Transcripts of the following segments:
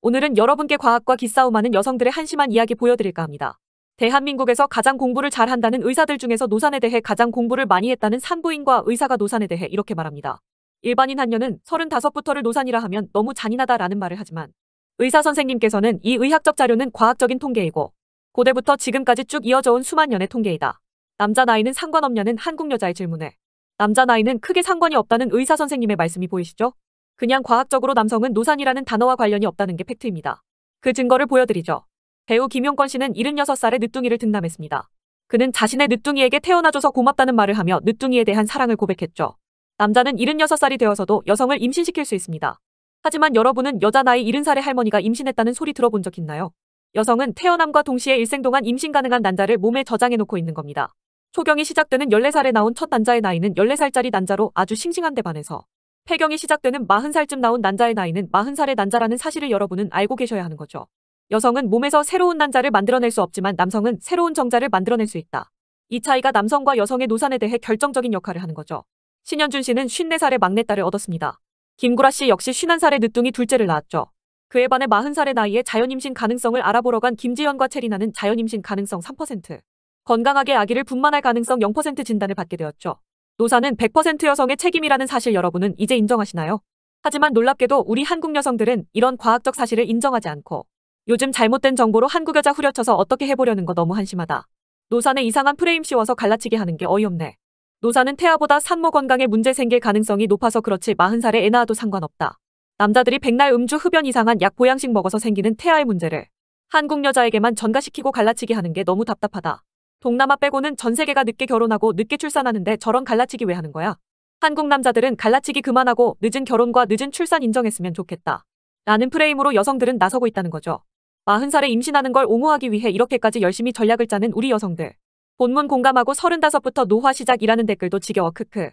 오늘은 여러분께 과학과 기싸움하는 여성들의 한심한 이야기 보여드릴까 합니다. 대한민국에서 가장 공부를 잘한다는 의사들 중에서 노산에 대해 가장 공부를 많이 했다는 산부인과 의사가 노산에 대해 이렇게 말합니다. 일반인 한녀는 35부터를 노산이라 하면 너무 잔인하다라는 말을 하지만 의사 선생님께서는 이 의학적 자료는 과학적인 통계이고 고대부터 지금까지 쭉 이어져온 수만 년의 통계이다. 남자 나이는 상관없냐는 한국 여자의 질문에 남자 나이는 크게 상관이 없다는 의사 선생님의 말씀이 보이시죠? 그냥 과학적으로 남성은 노산이라는 단어와 관련이 없다는 게 팩트입니다. 그 증거를 보여드리죠. 배우 김용권 씨는 76살의 늦둥이를 등남했습니다. 그는 자신의 늦둥이에게 태어나줘서 고맙다는 말을 하며 늦둥이에 대한 사랑을 고백했죠. 남자는 76살이 되어서도 여성을 임신시킬 수 있습니다. 하지만 여러분은 여자 나이 70살의 할머니가 임신했다는 소리 들어본 적 있나요? 여성은 태어남과 동시에 일생 동안 임신 가능한 난자를 몸에 저장해놓고 있는 겁니다. 초경이 시작되는 14살에 나온 첫 난자의 나이는 14살짜리 난자로 아주 싱싱한데 반해서 폐경이 시작되는 40살쯤 나온 난자의 나이는 40살의 난자라는 사실을 여러분은 알고 계셔야 하는 거죠. 여성은 몸에서 새로운 난자를 만들어낼 수 없지만 남성은 새로운 정자를 만들어낼 수 있다. 이 차이가 남성과 여성의 노산에 대해 결정적인 역할을 하는 거죠. 신현준 씨는 54살의 막내딸을 얻었습니다. 김구라 씨 역시 51살의 늦둥이 둘째를 낳았죠. 그에 반해 40살의 나이에 자연임신 가능성을 알아보러 간 김지현과 체리나는 자연임신 가능성 3%, 건강하게 아기를 분만할 가능성 0% 진단을 받게 되었죠. 노사는 100% 여성의 책임이라는 사실 여러분은 이제 인정하시나요? 하지만 놀랍게도 우리 한국 여성들은 이런 과학적 사실을 인정하지 않고 요즘 잘못된 정보로 한국 여자 후려쳐서 어떻게 해보려는 거 너무 한심하다. 노산는 이상한 프레임 씌워서 갈라치게 하는 게 어이없네. 노산은 태아보다 산모 건강에 문제 생길 가능성이 높아서 그렇지 40살에 애나아도 상관없다. 남자들이 백날 음주 흡연 이상한 약 보양식 먹어서 생기는 태아의 문제를 한국 여자에게만 전가시키고 갈라치게 하는 게 너무 답답하다. 동남아 빼고는 전 세계가 늦게 결혼하고 늦게 출산하는데 저런 갈라치기 왜 하는 거야? 한국 남자들은 갈라치기 그만하고 늦은 결혼과 늦은 출산 인정했으면 좋겠다. 라는 프레임으로 여성들은 나서고 있다는 거죠. 40살에 임신하는 걸 옹호하기 위해 이렇게까지 열심히 전략을 짜는 우리 여성들. 본문 공감하고 35부터 노화 시작이라는 댓글도 지겨워 크크.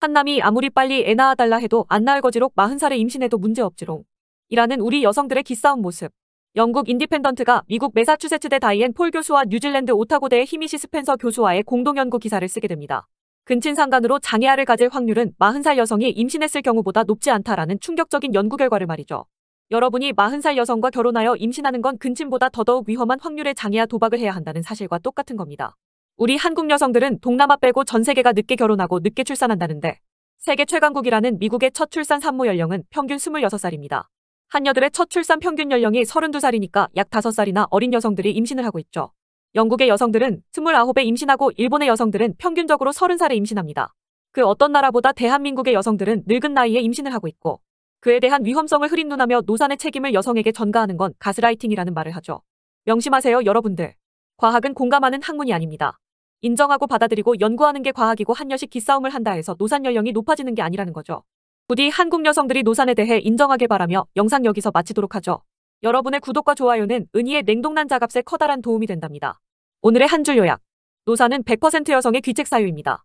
한남이 아무리 빨리 애 낳아달라 해도 안 낳을 거지록 40살에 임신해도 문제없지롱. 이라는 우리 여성들의 기싸운 모습. 영국 인디펜던트가 미국 메사추세츠대 다이앤 폴 교수와 뉴질랜드 오타고대의 히미시 스펜서 교수와의 공동연구 기사를 쓰게 됩니다. 근친상간으로 장애아를 가질 확률은 40살 여성이 임신했을 경우보다 높지 않다라는 충격적인 연구 결과를 말이죠. 여러분이 40살 여성과 결혼하여 임신하는 건 근친보다 더더욱 위험한 확률의 장애아 도박을 해야 한다는 사실과 똑같은 겁니다. 우리 한국 여성들은 동남아 빼고 전 세계가 늦게 결혼하고 늦게 출산한다는데 세계 최강국이라는 미국의 첫 출산 산모 연령은 평균 26살입니다. 한여들의 첫 출산 평균 연령이 32살이니까 약 5살이나 어린 여성들이 임신을 하고 있죠. 영국의 여성들은 29에 임신하고 일본의 여성들은 평균적으로 30살에 임신합니다. 그 어떤 나라보다 대한민국의 여성들은 늙은 나이에 임신을 하고 있고 그에 대한 위험성을 흐린눈하며 노산의 책임을 여성에게 전가하는 건 가스라이팅이라는 말을 하죠. 명심하세요 여러분들. 과학은 공감하는 학문이 아닙니다. 인정하고 받아들이고 연구하는 게 과학이고 한여식 기싸움을 한다 해서 노산 연령이 높아지는 게 아니라는 거죠. 부디 한국 여성들이 노산에 대해 인정하길 바라며 영상 여기서 마치도록 하죠. 여러분의 구독과 좋아요는 은희의 냉동난 자업에 커다란 도움이 된답니다. 오늘의 한 줄 요약. 노산은 100% 여성의 귀책 사유입니다.